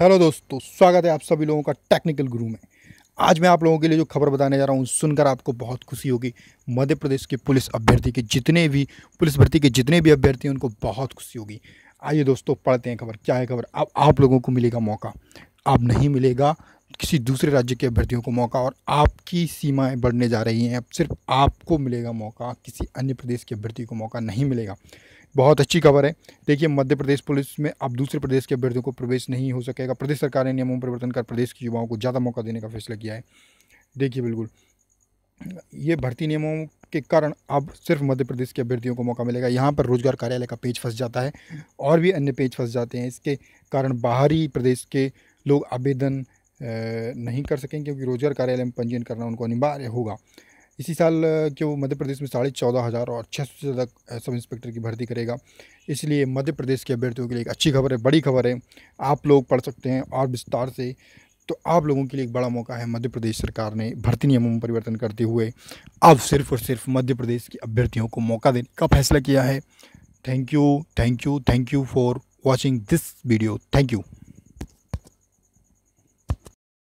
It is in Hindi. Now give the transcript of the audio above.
हेलो दोस्तों स्वागत है आप सभी लोगों का टेक्निकल गुरु में आज मैं आप लोगों के लिए जो खबर बताने जा रहा हूँ सुनकर आपको बहुत खुशी होगी मध्य प्रदेश के पुलिस अभ्यर्थी के जितने भी पुलिस भर्ती के जितने भी अभ्यर्थी हैं उनको बहुत खुशी होगी आइए दोस्तों पढ़ते हैं खबर क्या है खबर अब आप, आप लोगों को मिलेगा मौका अब नहीं मिलेगा किसी दूसरे राज्य के अभ्यर्थियों को मौका और आपकी सीमाएं बढ़ने जा रही हैं अब सिर्फ आपको मिलेगा मौका किसी अन्य प्रदेश के अभ्यर्थी को मौका नहीं मिलेगा बहुत अच्छी खबर है देखिए मध्य प्रदेश पुलिस में अब दूसरे प्रदेश के अभ्यर्थियों को प्रवेश नहीं हो सकेगा प्रदेश सरकार ने नियमों में परिवर्तन कर प्रदेश के युवाओं को ज़्यादा मौका देने का फैसला किया है देखिए बिल्कुल ये भर्ती नियमों के कारण अब सिर्फ मध्य प्रदेश के अभ्यर्थियों को मौका मिलेगा यहाँ पर रोजगार कार्यालय का पेज फंस जाता है और भी अन्य पेज फंस जाते हैं इसके कारण बाहरी प्रदेश के लोग आवेदन नहीं कर सकेंगे क्योंकि रोजगार कार्यालय में पंजीयन करना उनको अनिवार्य होगा इसी साल क्यों मध्य प्रदेश में साढ़े चौदह हज़ार और छः सौ से ज़्यादा सब इंस्पेक्टर की भर्ती करेगा इसलिए मध्य प्रदेश के अभ्यर्थियों के लिए एक अच्छी खबर है बड़ी खबर है आप लोग पढ़ सकते हैं और विस्तार से तो आप लोगों के लिए एक बड़ा मौका है मध्य प्रदेश सरकार ने भर्ती नियमों में परिवर्तन करते हुए अब सिर्फ और सिर्फ मध्य प्रदेश के अभ्यर्थियों को मौका देने का फैसला किया है thank you thank you thank you for watching this video thank you